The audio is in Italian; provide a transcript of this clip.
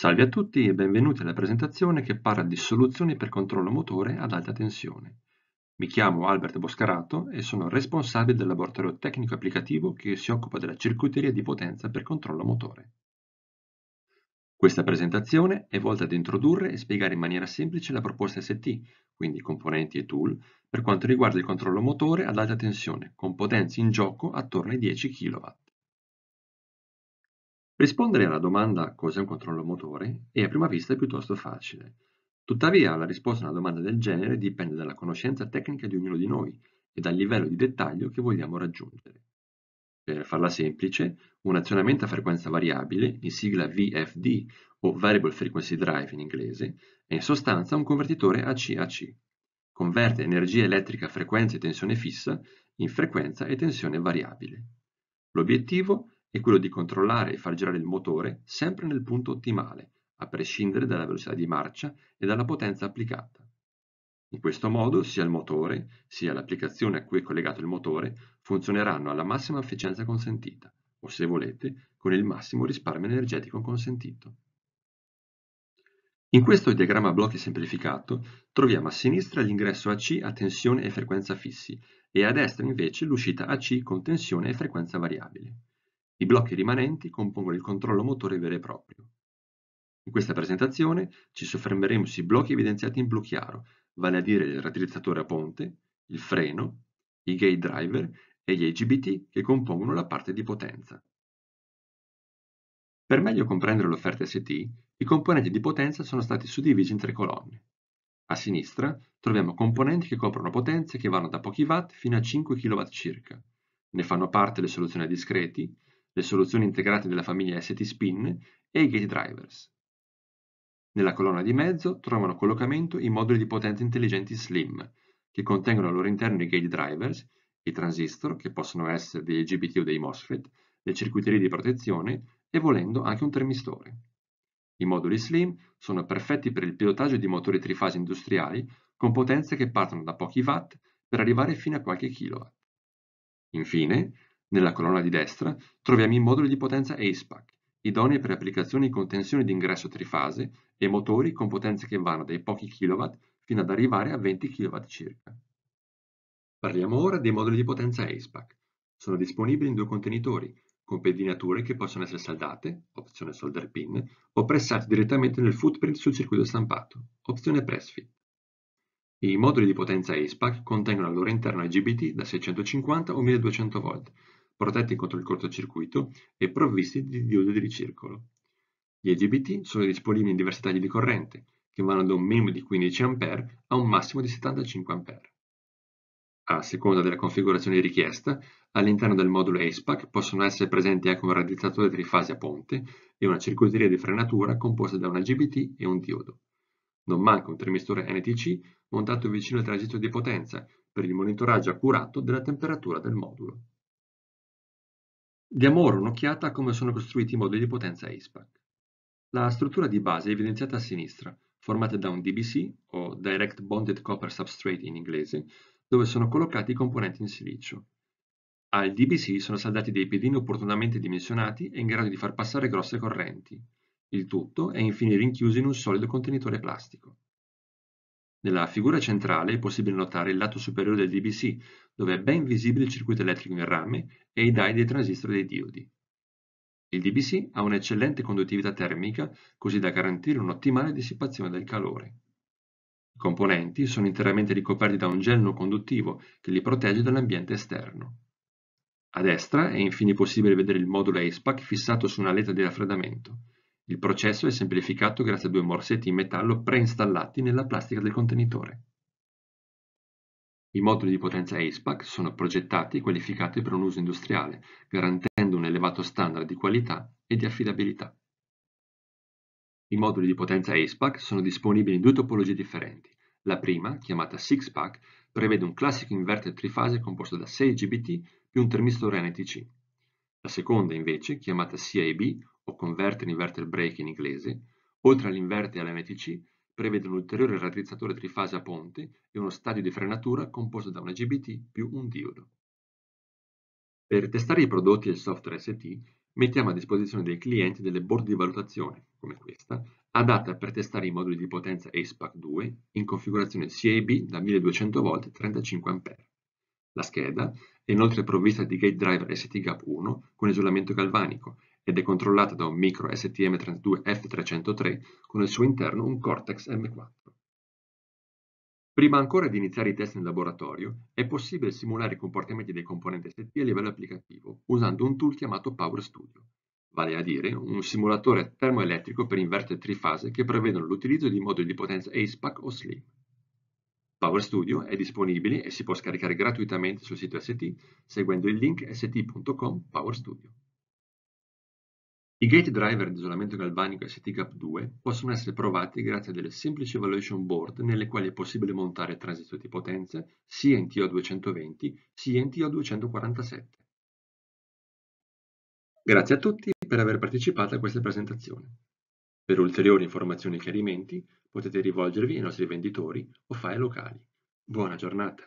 Salve a tutti e benvenuti alla presentazione che parla di soluzioni per controllo motore ad alta tensione. Mi chiamo Albert Boscarato e sono responsabile del laboratorio tecnico applicativo che si occupa della circuiteria di potenza per controllo motore. Questa presentazione è volta ad introdurre e spiegare in maniera semplice la proposta ST, quindi componenti e tool, per quanto riguarda il controllo motore ad alta tensione, con potenze in gioco attorno ai 10 kW. Rispondere alla domanda cos'è un controllo motore è a prima vista piuttosto facile. Tuttavia la risposta a una domanda del genere dipende dalla conoscenza tecnica di ognuno di noi e dal livello di dettaglio che vogliamo raggiungere. Per farla semplice, un azionamento a frequenza variabile, in sigla VFD o Variable Frequency Drive in inglese, è in sostanza un convertitore AC-AC. Converte energia elettrica a frequenza e tensione fissa in frequenza e tensione variabile. L'obiettivo è è quello di controllare e far girare il motore sempre nel punto ottimale, a prescindere dalla velocità di marcia e dalla potenza applicata. In questo modo sia il motore sia l'applicazione a cui è collegato il motore funzioneranno alla massima efficienza consentita o se volete con il massimo risparmio energetico consentito. In questo diagramma blocchi semplificato troviamo a sinistra l'ingresso AC a tensione e frequenza fissi e a destra invece l'uscita AC con tensione e frequenza variabile. I blocchi rimanenti compongono il controllo motore vero e proprio. In questa presentazione ci soffermeremo sui blocchi evidenziati in blu chiaro, vale a dire il raddrizzatore a ponte, il freno, i gate driver e gli AGBT che compongono la parte di potenza. Per meglio comprendere l'offerta ST, i componenti di potenza sono stati suddivisi in tre colonne. A sinistra troviamo componenti che coprono potenze che vanno da pochi watt fino a 5 kW circa. Ne fanno parte le soluzioni a discreti, le soluzioni integrate della famiglia ST Spin e i gate drivers. Nella colonna di mezzo trovano collocamento i moduli di potenza intelligenti SLIM, che contengono al loro interno i gate drivers, i transistor, che possono essere dei GBT o dei MOSFET, le circuiterie di protezione e volendo anche un termistore. I moduli slim sono perfetti per il pilotaggio di motori trifasi industriali con potenze che partono da pochi watt per arrivare fino a qualche kilowatt. Infine, nella colonna di destra troviamo i moduli di potenza ASPAC, idonei per applicazioni con tensione di ingresso trifase e motori con potenze che vanno dai pochi kW fino ad arrivare a 20 kW circa. Parliamo ora dei moduli di potenza ASPAC. Sono disponibili in due contenitori, con pedinature che possono essere saldate, opzione solder pin, o pressate direttamente nel footprint sul circuito stampato, opzione press fit. I moduli di potenza ASPAC contengono al loro interno IGBT da 650 o 1200 V, protetti contro il cortocircuito e provvisti di diode di ricircolo. Gli EGBT sono disponibili in diversi tagli di corrente, che vanno da un minimo di 15 A a un massimo di 75 A. A seconda della configurazione richiesta, all'interno del modulo ASPAC possono essere presenti anche un raddrizzatore trifase a ponte e una circuiteria di frenatura composta da un GBT e un diodo. Non manca un trimestore NTC montato vicino al tragitto di potenza per il monitoraggio accurato della temperatura del modulo. Diamo ora un'occhiata a come sono costruiti i moduli di potenza ISPAC. La struttura di base è evidenziata a sinistra, formata da un DBC, o Direct Bonded Copper Substrate in inglese, dove sono collocati i componenti in silicio. Al DBC sono saldati dei pedini opportunamente dimensionati e in grado di far passare grosse correnti. Il tutto è infine rinchiuso in un solido contenitore plastico. Nella figura centrale è possibile notare il lato superiore del DBC, dove è ben visibile il circuito elettrico in rame e i dai dei transistor dei diodi. Il DBC ha un'eccellente conduttività termica, così da garantire un'ottimale dissipazione del calore. I componenti sono interamente ricoperti da un gel non conduttivo che li protegge dall'ambiente esterno. A destra è infine possibile vedere il modulo ASPAC fissato su una letta di raffreddamento. Il processo è semplificato grazie a due morsetti in metallo preinstallati nella plastica del contenitore. I moduli di potenza ASPAC sono progettati e qualificati per un uso industriale, garantendo un elevato standard di qualità e di affidabilità. I moduli di potenza ASPAC sono disponibili in due topologie differenti. La prima, chiamata SIXPAC, prevede un classico inverter trifase composto da 6 GBT più un termistore NTC. La seconda, invece, chiamata CIB, o Convert Inverter Brake in inglese, oltre all'inverter e all'MTC, prevede un ulteriore raddrizzatore trifase a ponte e uno stadio di frenatura composto da una GBT più un diodo. Per testare i prodotti e il software ST, mettiamo a disposizione dei clienti delle board di valutazione, come questa, adatta per testare i moduli di potenza ACEPAC 2 in configurazione CAB da 1200 V 35 A. La scheda è inoltre provvista di gate driver ST GAP 1 con isolamento galvanico ed è controllata da un micro STM32F303 con al suo interno un Cortex M4. Prima ancora di iniziare i test in laboratorio, è possibile simulare i comportamenti dei componenti ST a livello applicativo usando un tool chiamato Power Studio, vale a dire un simulatore termoelettrico per inverter trifase che prevedono l'utilizzo di moduli di potenza ASPAC o SLIM. Power Studio è disponibile e si può scaricare gratuitamente sul sito ST seguendo il link st.com powerstudio. I gate driver di isolamento galvanico STCAP2 possono essere provati grazie a delle semplici evaluation board nelle quali è possibile montare transistor di potenza sia in TO220 sia in TO247. Grazie a tutti per aver partecipato a questa presentazione. Per ulteriori informazioni e chiarimenti potete rivolgervi ai nostri venditori o file locali. Buona giornata!